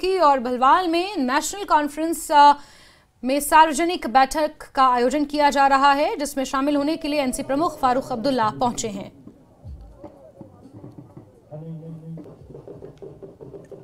की और भलवाल में नेशनल कॉन्फ्रेंस में सार्वजनिक बैठक का आयोजन किया जा रहा है जिसमें शामिल होने के लिए एनसी प्रमुख फारूक अब्दुल्ला पहुंचे हैं